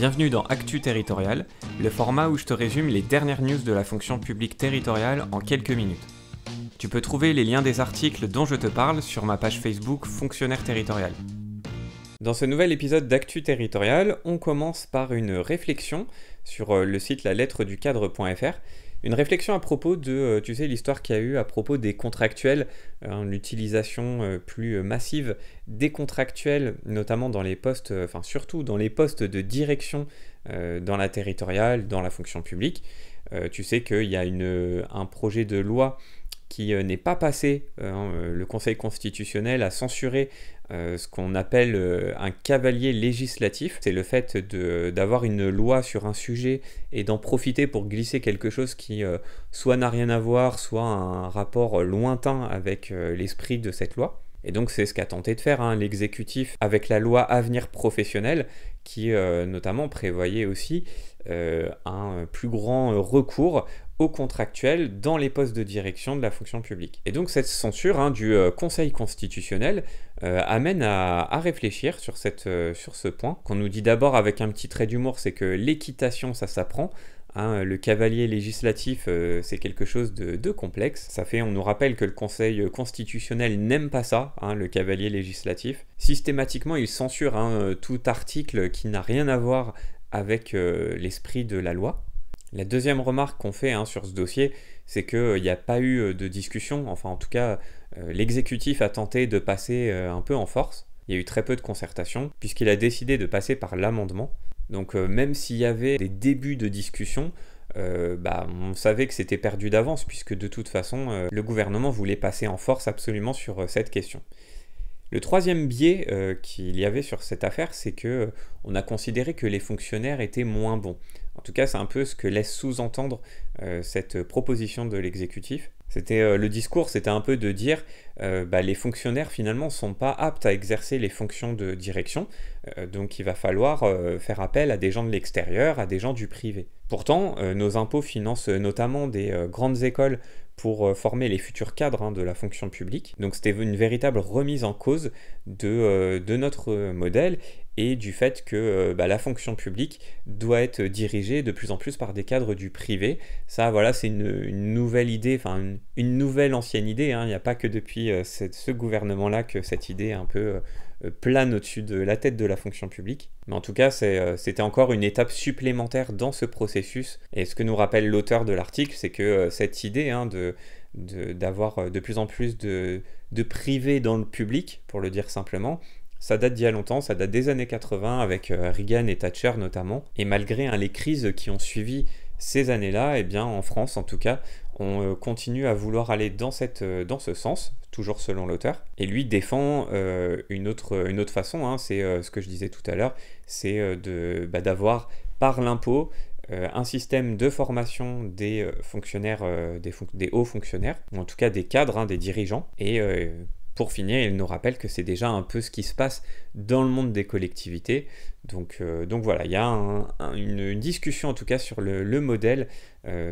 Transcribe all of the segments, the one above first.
Bienvenue dans Actu Territorial, le format où je te résume les dernières news de la fonction publique territoriale en quelques minutes. Tu peux trouver les liens des articles dont je te parle sur ma page Facebook Fonctionnaire Territorial. Dans ce nouvel épisode d'Actu Territorial, on commence par une réflexion sur euh, le site la lettre du cadre.fr une réflexion à propos de, euh, tu sais, l'histoire qu'il y a eu à propos des contractuels, l'utilisation euh, euh, plus massive des contractuels, notamment dans les postes, enfin surtout dans les postes de direction dans la territoriale, dans la fonction publique. tu sais qu'il y a un projet de loi qui euh, n'est pas passé. Euh, hein, euh, le Conseil constitutionnel a censuré ce qu'on appelle un cavalier législatif. C'est le fait d'avoir une loi sur un sujet et d'en profiter pour glisser quelque chose qui soit n'a rien à voir, soit un rapport lointain avec l'esprit de cette loi. Et donc c'est ce qu'a tenté de faire hein, l'exécutif avec la loi Avenir professionnel qui euh, notamment prévoyait aussi euh, un plus grand recours aux contractuels dans les postes de direction de la fonction publique. Et donc cette censure hein, du euh, Conseil constitutionnel amène à, réfléchir sur ce point. Qu'on nous dit d'abord avec un petit trait d'humour, c'est que l'équitation, ça s'apprend, Hein, le cavalier législatif, euh, c'est quelque chose de, complexe. Ça fait, on nous rappelle que le Conseil constitutionnel n'aime pas ça, hein, le cavalier législatif. Systématiquement, il censure hein, tout article qui n'a rien à voir avec euh, l'esprit de la loi. La deuxième remarque qu'on fait sur ce dossier, c'est qu'il euh, n'y a pas eu de discussion, enfin en tout cas, l'exécutif a tenté de passer un peu en force. Il y a eu très peu de concertation, puisqu'il a décidé de passer par l'amendement. Donc euh, même s'il y avait des débuts de discussion, euh, bah, on savait que c'était perdu d'avance puisque de toute façon euh, le gouvernement voulait passer en force absolument sur cette question. Le troisième biais qu'il y avait sur cette affaire, c'est que on a considéré que les fonctionnaires étaient moins bons. En tout cas, c'est un peu ce que laisse sous-entendre euh, cette proposition de l'exécutif. C'était euh, le discours, c'était un peu de dire euh, bah, les fonctionnaires finalement ne sont pas aptes à exercer les fonctions de direction, donc il va falloir faire appel à des gens de l'extérieur, à des gens du privé. Pourtant, nos impôts financent notamment des grandes écoles pour euh, former les futurs cadres hein, de la fonction publique. Donc c'était une véritable remise en cause de, euh, notre euh, modèle et du fait que bah, la fonction publique doit être dirigée de plus en plus par des cadres du privé. Ça, voilà, c'est une, nouvelle idée, enfin une, nouvelle ancienne idée. Hein. Il n'y a pas que depuis ce gouvernement-là que cette idée est un peu euh, plane au-dessus de la tête de la fonction publique. Mais en tout cas, euh, c'était encore une étape supplémentaire dans ce processus. Et ce que nous rappelle l'auteur de l'article, c'est que euh, cette idée hein, d'avoir de, plus en plus de, de privés dans le public, pour le dire simplement, ça date d'il y a longtemps, ça date des années 80 avec Reagan et Thatcher notamment. Et malgré hein, les crises qui ont suivi ces années-là, eh bien en France en tout cas, on continue à vouloir aller dans, cette, dans ce sens, toujours selon l'auteur. Et lui défend euh, une, autre, une autre façon, hein. c'est euh, ce que je disais tout à l'heure, c'est euh, de bah, d'avoir par l'impôt un système de formation des fonctionnaires, des, des, hauts fonctionnaires, ou en tout cas des cadres, hein, des dirigeants, et pour finir, il nous rappelle que c'est déjà un peu ce qui se passe dans le monde des collectivités. Donc, donc voilà, il y a une, discussion en tout cas sur le, modèle.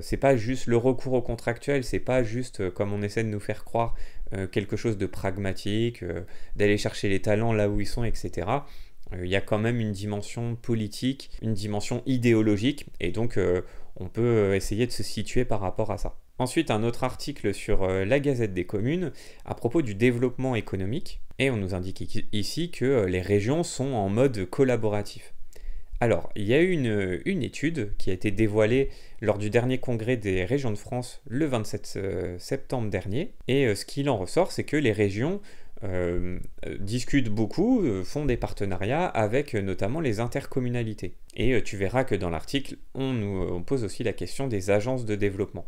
c'est pas juste le recours au contractuel, c'est pas juste comme on essaie de nous faire croire euh, quelque chose de pragmatique, euh, d'aller chercher les talents là où ils sont, etc. Euh, il y a quand même une dimension politique, une dimension idéologique, et donc on peut essayer de se situer par rapport à ça. Ensuite, un autre article sur la Gazette des communes à propos du développement économique, et on nous indique ici que les régions sont en mode collaboratif. Alors, il y a eu une, étude qui a été dévoilée lors du dernier congrès des régions de France le 27 euh, septembre dernier. Et euh, ce qu'il en ressort, c'est que les régions euh, discutent beaucoup, font des partenariats avec notamment les intercommunalités. Et tu verras que dans l'article, on nous pose aussi la question des agences de développement.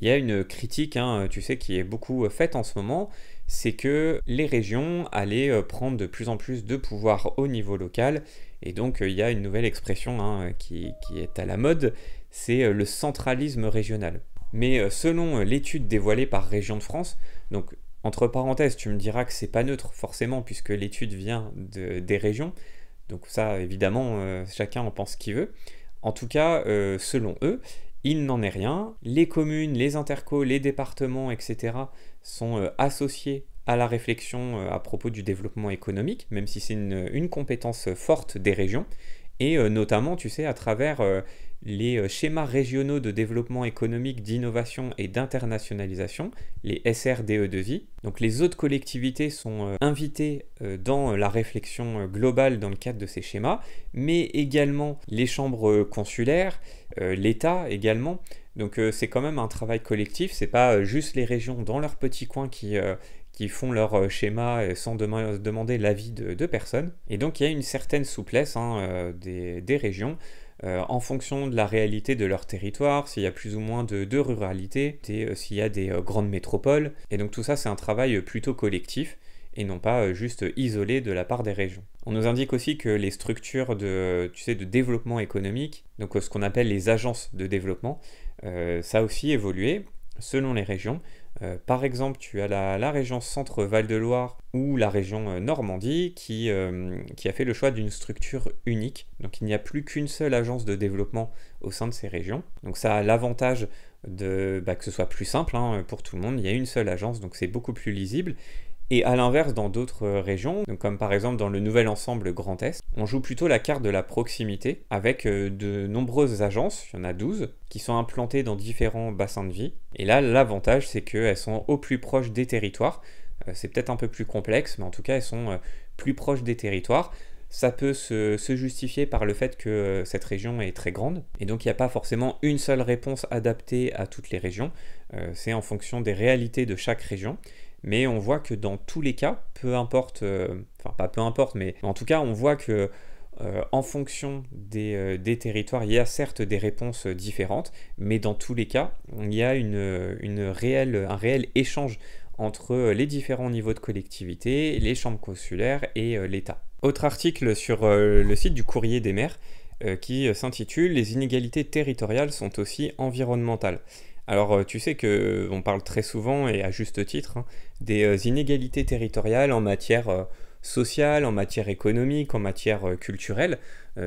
Il y a une critique, hein, tu sais, qui est beaucoup faite en ce moment, c'est que les régions allaient euh, prendre de plus en plus de pouvoir au niveau local, et donc euh, il y a une nouvelle expression hein, qui, est à la mode, c'est euh, le centralisme régional. Mais selon l'étude dévoilée par Région de France, donc entre parenthèses, tu me diras que c'est pas neutre forcément puisque l'étude vient des régions, donc ça évidemment chacun en pense ce qu'il veut. En tout cas, selon eux, il n'en est rien. Les communes, les intercos, les départements, etc. sont euh, associés à la réflexion euh, à propos du développement économique, même si c'est une, une compétence euh, forte des régions et euh, notamment, tu sais, à travers euh, les euh, schémas régionaux de développement économique, d'innovation et d'internationalisation, les srde e 2 vie. Donc les autres collectivités sont invitées dans la réflexion globale dans le cadre de ces schémas, mais également les chambres consulaires, l'État également. Donc euh, c'est quand même un travail collectif, c'est pas euh, juste les régions dans leur petit coin qui, euh, qui font leur schéma sans demander l'avis de, personne. Et donc il y a une certaine souplesse hein, des, régions. en fonction de la réalité de leur territoire, s'il y a plus ou moins de, de ruralité, s'il y a des grandes métropoles. Et donc tout ça, c'est un travail plutôt collectif et non pas juste isolé de la part des régions. On nous indique aussi que les structures de, tu sais, de développement économique, donc ce qu'on appelle les agences de développement, euh, ça a aussi évolué selon les régions. Euh, par exemple, tu as la, région Centre-Val de Loire ou la région euh, Normandie qui, a fait le choix d'une structure unique. Donc il n'y a plus qu'une seule agence de développement au sein de ces régions. Donc ça a l'avantage de bah, que ce soit plus simple hein, pour tout le monde. Il y a une seule agence, donc c'est beaucoup plus lisible. Et à l'inverse, dans d'autres euh, régions, comme par exemple dans le nouvel ensemble Grand Est, on joue plutôt la carte de la proximité avec euh, de nombreuses agences, il y en a 12, qui sont implantées dans différents bassins de vie. Et là, l'avantage, c'est qu'elles sont au plus proche des territoires. Euh, c'est peut-être un peu plus complexe, mais en tout cas, elles sont plus proches des territoires. Ça peut se, se justifier par le fait que cette région est très grande, et donc il n'y a pas forcément une seule réponse adaptée à toutes les régions, c'est en fonction des réalités de chaque région, mais on voit que dans tous les cas, peu importe, euh, enfin pas peu importe, mais en tout cas on voit que euh, en fonction euh, des, territoires, il y a certes des réponses différentes, mais dans tous les cas, il y a une, réelle, un réel échange entre les différents niveaux de collectivité, les chambres consulaires et l'État. Autre article sur le site du courrier des maires qui s'intitule Les inégalités territoriales sont aussi environnementales. Alors, euh, tu sais que euh, on parle très souvent et à juste titre hein, des euh, inégalités territoriales en matière sociale, en matière économique, en matière culturelle.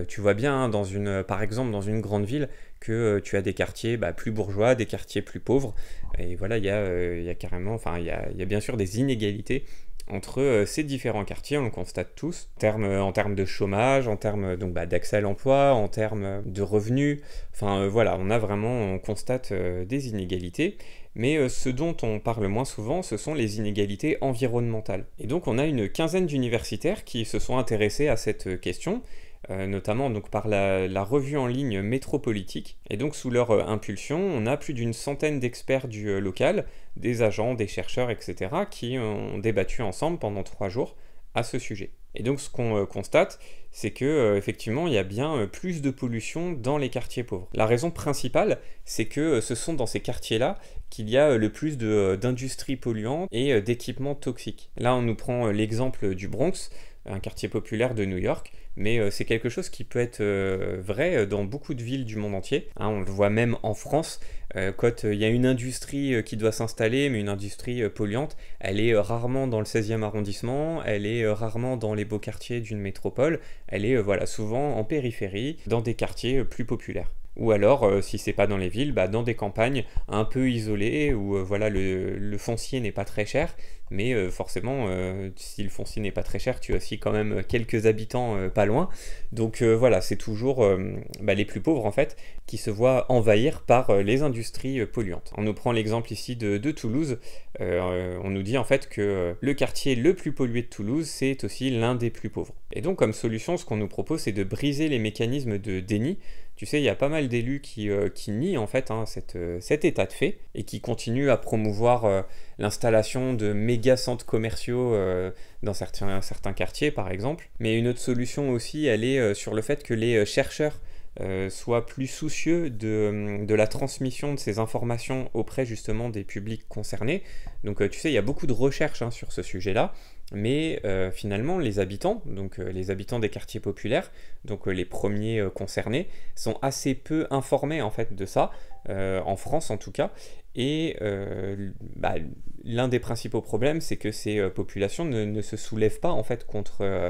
tu vois bien, hein, dans une, par exemple, dans une grande ville, que tu as des quartiers bah, plus bourgeois, des quartiers plus pauvres. Et voilà, il y, a carrément, enfin, il y a, bien sûr des inégalités entre euh, ces différents quartiers, on le constate tous, euh, en termes, de chômage, en termes euh, bah, d'accès à l'emploi, en termes de revenus. Enfin voilà, on a vraiment, on constate des inégalités. Mais ce dont on parle moins souvent, ce sont les inégalités environnementales. Et donc on a une quinzaine d'universitaires qui se sont intéressés à cette question euh, notamment donc par la, revue en ligne Métropolitique. Et donc sous leur euh, impulsion, on a plus d'une centaine d'experts du euh, local, des agents, des chercheurs, etc., qui ont débattu ensemble pendant trois jours à ce sujet. Et donc ce qu'on constate, c'est que effectivement il y a bien plus de pollution dans les quartiers pauvres. La raison principale, c'est que ce sont dans ces quartiers-là qu'il y a le plus d'industries polluantes et d'équipements toxiques. Là on nous prend l'exemple du Bronx, un quartier populaire de New York, mais euh, c'est quelque chose qui peut être euh, vrai euh, dans beaucoup de villes du monde entier. Hein, on le voit même en France, quand il y a une industrie qui doit s'installer, mais une industrie polluante, elle est rarement dans le 16e arrondissement, elle est rarement dans les beaux quartiers d'une métropole, elle est voilà, souvent en périphérie, dans des quartiers plus populaires ou alors si si c'est pas dans les villes, bah, dans des campagnes un peu isolées où voilà le foncier n'est pas très cher, mais euh, forcément, euh, si le foncier n'est pas très cher, tu as aussi quand même quelques habitants euh, pas loin. Donc voilà, c'est toujours bah, les plus pauvres en fait qui se voient envahir par les industries polluantes. On nous prend l'exemple ici de, Toulouse. on nous dit en fait que le quartier le plus pollué de Toulouse, c'est aussi l'un des plus pauvres. Et donc comme solution, ce qu'on nous propose, c'est de briser les mécanismes de déni. Tu sais, il y a pas mal d'élus qui, qui nient en fait hein, cet état de fait et qui continuent à promouvoir l'installation de méga centres commerciaux euh, dans certains, certains, quartiers par exemple. Mais une autre solution aussi, elle est euh, sur le fait que les euh, chercheurs soient plus soucieux hum, de, la transmission de ces informations auprès justement des publics concernés. Donc tu sais, il y a beaucoup de recherches hein, sur ce sujet-là, mais finalement les habitants, donc les habitants des quartiers populaires, donc les premiers concernés, sont assez peu informés en fait de ça, en France en tout cas, et euh, bah, l'un des principaux problèmes, c'est que ces euh, populations ne, se soulèvent pas en fait contre, euh,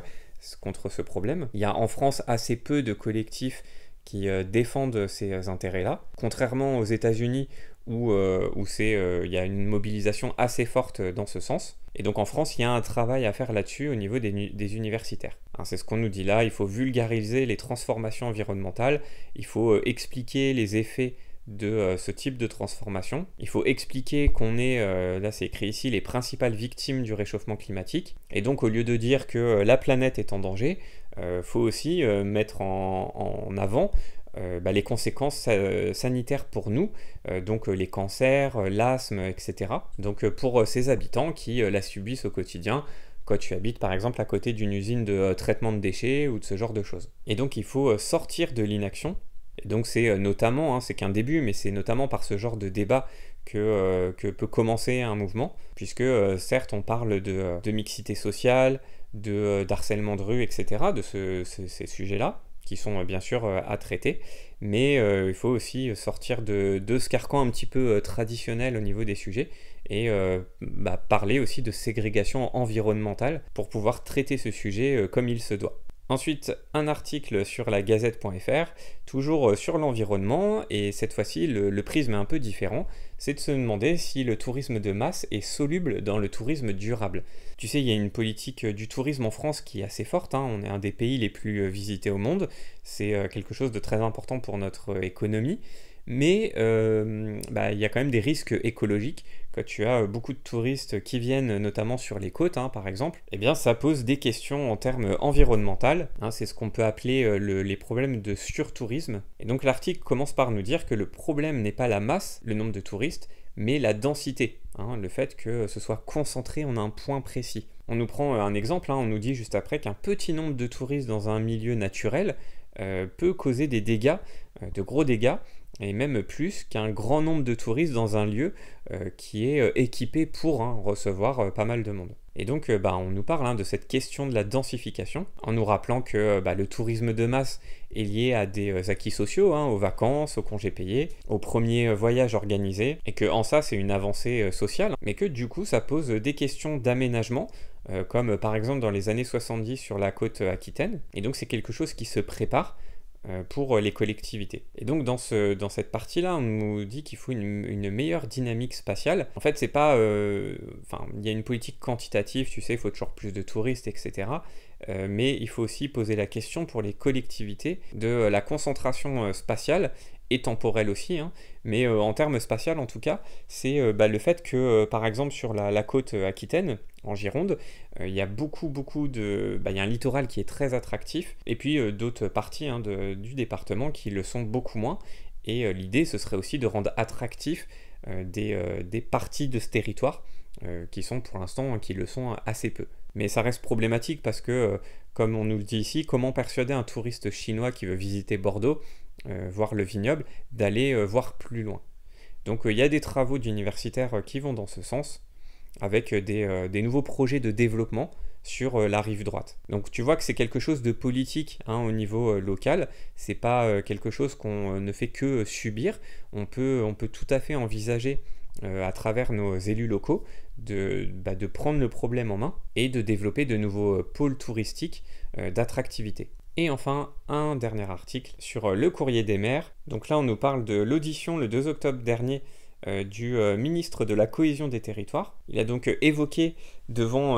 contre ce problème. Il y a en France assez peu de collectifs qui défendent ces intérêts-là, contrairement aux États-Unis où, où c'est, il y a une mobilisation assez forte dans ce sens. Et donc en France, il y a un travail à faire là-dessus au niveau des, universitaires. Hein, c'est ce qu'on nous dit là, il faut vulgariser les transformations environnementales, il faut expliquer les effets de euh, ce type de transformation. Il faut expliquer qu'on est, euh, là c'est écrit ici, les principales victimes du réchauffement climatique. Et donc au lieu de dire que euh, la planète est en danger, il faut aussi mettre en, avant bah, les conséquences sanitaires pour nous, donc les cancers, l'asthme, etc. Donc pour ces habitants qui la subissent au quotidien, quand tu habites par exemple à côté d'une usine de traitement de déchets ou de ce genre de choses. Et donc il faut sortir de l'inaction donc c'est euh, notamment, hein, c'est qu'un début, mais c'est notamment par ce genre de débat que, euh, peut commencer un mouvement, puisque euh, certes on parle de, mixité sociale, de d'harcèlement de rue, etc., de ces sujets-là, qui sont bien sûr à traiter, mais il faut aussi sortir de, de, ce carcan un petit peu traditionnel au niveau des sujets et bah, parler aussi de ségrégation environnementale pour pouvoir traiter ce sujet comme il se doit. Ensuite, un article sur la gazette.fr, toujours euh, sur l'environnement, et cette fois-ci, le, prisme est un peu différent, c'est de se demander si le tourisme de masse est soluble dans le tourisme durable. Tu sais, il y a une politique euh, du tourisme en France qui est assez forte, hein. on est un des pays les plus euh, visités au monde, c'est quelque chose de très important pour notre économie, mais euh, bah, il y a quand même des risques écologiques. Quand tu as euh, beaucoup de touristes qui viennent notamment sur les côtes, hein, par exemple, eh bien ça pose des questions en termes environnementaux. Hein. c'est ce qu'on peut appeler euh, les problèmes de surtourisme. Et donc l'article commence par nous dire que le problème n'est pas la masse, le nombre de touristes, mais la densité, hein. le fait que ce soit concentré en un point précis. On nous prend un exemple, on nous dit juste après qu'un petit nombre de touristes dans un milieu naturel peut causer des dégâts, de gros dégâts, et même plus qu'un grand nombre de touristes dans un lieu euh, qui est euh, équipé pour hein, recevoir euh, pas mal de monde. Et donc bah, on nous parle hein, de cette question de la densification en nous rappelant que bah, le tourisme de masse est lié à des acquis sociaux, hein, aux vacances, aux congés payés, aux premiers voyages organisés, et que en ça c'est une avancée sociale, mais que du coup ça pose des questions d'aménagement, comme par exemple dans les années 70 sur la côte aquitaine, et donc c'est quelque chose qui se prépare euh, pour euh, les collectivités. Et donc dans, ce, dans cette partie-là, on nous dit qu'il faut une, meilleure dynamique spatiale. En fait, c'est pas... Euh, il y a une politique quantitative, tu sais, il faut toujours plus de touristes, etc. mais il faut aussi poser la question pour les collectivités de la concentration spatiale et temporelle aussi, hein. mais en termes spatial en tout cas, c'est bah, le fait que, par exemple, sur la côte aquitaine, en Gironde. Euh, il y a beaucoup, beaucoup de. Bah, il y a un littoral qui est très attractif, et puis euh, d'autres parties hein, du département qui le sont beaucoup moins. Et euh, l'idée, ce serait aussi de rendre attractif des, parties de ce territoire qui sont pour l'instant, hein, qui le sont assez peu. Mais ça reste problématique parce que, comme on nous le dit ici, comment persuader un touriste chinois qui veut visiter Bordeaux, voir le vignoble, d'aller voir plus loin donc il y a des travaux d'universitaires qui vont dans ce sens avec euh, euh, des, nouveaux projets de développement sur euh, la rive droite. Donc tu vois que c'est quelque chose de politique hein, au niveau local, local, c'est pas quelque chose qu'on ne fait que subir, on peut, tout à fait envisager à travers nos élus locaux de, bah, de, prendre le problème en main et de développer de nouveaux pôles touristiques d'attractivité. Et enfin, un dernier article sur le courrier des maires. Donc là, on nous parle de l'audition le 2 octobre dernier euh, du euh, ministre de la Cohésion des Territoires. Il a donc euh, évoqué devant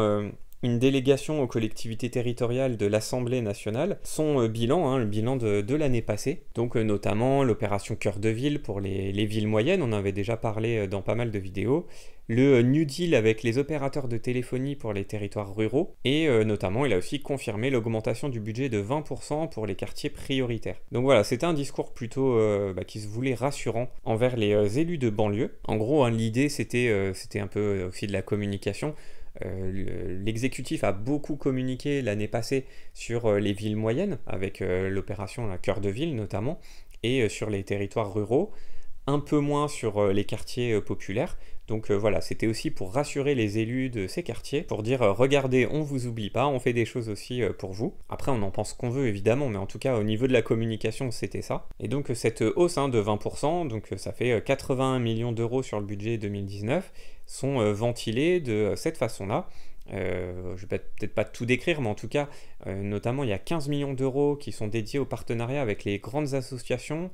une délégation aux collectivités territoriales de l'Assemblée nationale son euh, bilan, hein, le bilan de, l'année passée. Donc euh, notamment l'opération Cœur de Ville pour les, villes moyennes, on en avait déjà parlé euh, dans pas mal de vidéos, le New Deal avec les opérateurs de téléphonie pour les territoires ruraux, et notamment il a aussi confirmé l'augmentation du budget de 20% pour les quartiers prioritaires. Donc voilà, c'était un discours plutôt bah, qui se voulait rassurant envers les élus de banlieue. En gros, hein, l'idée c'était c'était un peu aussi de la communication, euh, l'exécutif a beaucoup communiqué l'année passée sur euh, les villes moyennes, avec euh, l'opération Cœur de Ville notamment, et sur les territoires ruraux, un peu moins sur les quartiers populaires. Donc voilà, c'était aussi pour rassurer les élus de ces quartiers, pour dire regardez, on vous oublie pas, on fait des choses aussi pour vous. Après, on en pense qu'on veut évidemment, mais en tout cas au niveau de la communication, c'était ça. Et donc cette hausse hein, de 20%, donc ça fait 81 millions d'euros sur le budget 2019 sont euh, ventilés de euh, cette façon-là. Euh, je ne vais peut-être pas tout décrire, mais en tout cas, notamment, il y a 15 millions d'euros qui sont dédiés au partenariat avec les grandes associations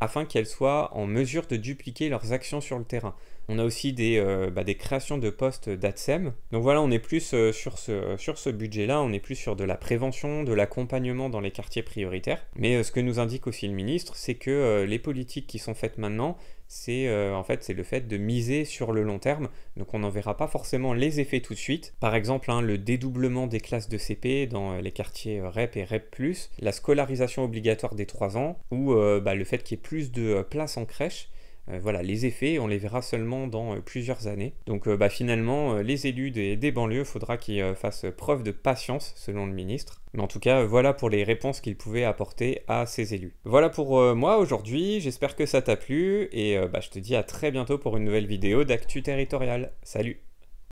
afin qu'elles soient en mesure de dupliquer leurs actions sur le terrain. On a aussi euh, bah, des, créations de postes d'ATSEM. Donc voilà, on est plus euh, sur ce, budget-là, on est plus sur de la prévention, de l'accompagnement dans les quartiers prioritaires. Mais euh, ce que nous indique aussi le ministre, c'est que les politiques qui sont faites maintenant, c'est en fait c'est le fait de miser sur le long terme. Donc on n'en verra pas forcément les effets tout de suite. Par exemple, hein, le dédoublement des classes de CP dans les quartiers REP et REP+, la scolarisation obligatoire des 3 ans, ou bah, le fait qu'il y ait plus de places en crèche. Euh, voilà, les effets, on les verra seulement dans euh, plusieurs années. Donc euh, bah, finalement, les élus des, banlieues, banlieues, faudra qu'ils fassent preuve de patience, selon le ministre. Mais en tout cas, voilà pour les réponses qu'il pouvait apporter à ces élus. Voilà pour moi aujourd'hui, j'espère que ça t'a plu, et bah, je te dis à très bientôt pour une nouvelle vidéo d'actu Territorial. Salut